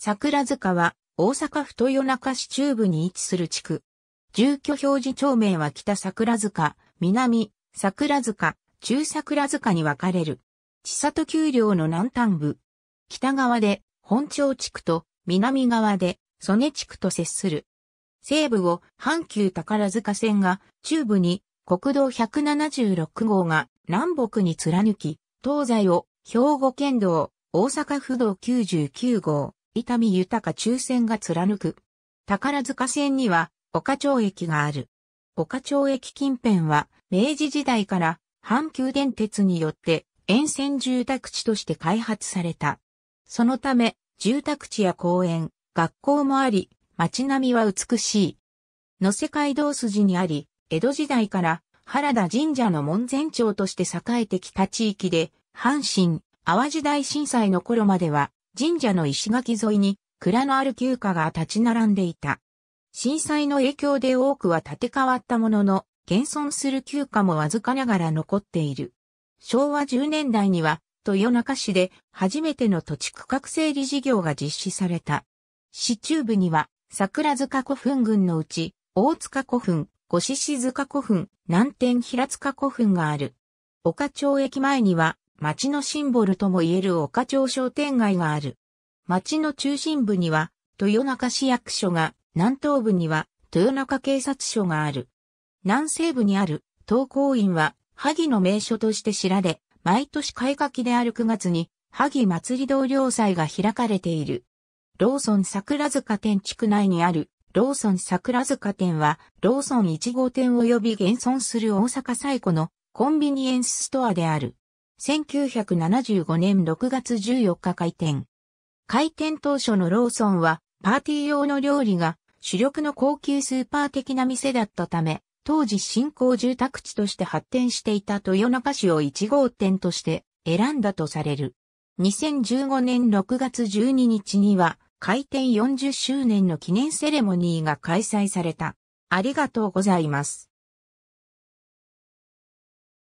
桜塚は大阪府豊中市中部に位置する地区。住居表示町名は北桜塚、南桜塚、中桜塚に分かれる。千里丘陵の南端部。北側で本町地区と南側で曽根地区と接する。西部を阪急宝塚線が中部に国道176号が南北に貫き、東西を兵庫県道、大阪府道99号、痛み豊抽選が貫く。宝塚線には、岡町駅がある。岡町駅近辺は、明治時代から阪急電鉄によって沿線住宅地として開発された。そのため、住宅地や公園、学校もあり、街並みは美しい。野瀬街道筋にあり、江戸時代から原田神社の門前町として栄えてきた地域で、阪神、淡路大震災の頃までは神社の石垣沿いに蔵のある旧家が立ち並んでいた。震災の影響で多くは建て替わったものの、現存する旧家もわずかながら残っている。昭和10年代には、豊中市で初めての土地区画整理事業が実施された。市中部には、桜塚古墳群のうち、大塚古墳、五獅子塚古墳、南天平塚古墳がある。岡町駅前には、町のシンボルともいえる岡町商店街がある。町の中心部には、豊中市役所が、南東部には、豊中警察署がある。南西部にある、東光院は、萩の名所として知られ、毎年開花期である9月に、萩祭り同僚祭が開かれている。ローソン桜塚店地区内にある、ローソン桜塚店は、ローソン1号店及び現存する大阪最古のコンビニエンスストアである。1975年6月14日開店。開店当初のローソンは、パーティー用の料理が主力の高級スーパー的な店だったため、当時新興住宅地として発展していた豊中市を1号店として選んだとされる。2015年6月12日には、開店40周年の記念セレモニーが開催された。ありがとうございます。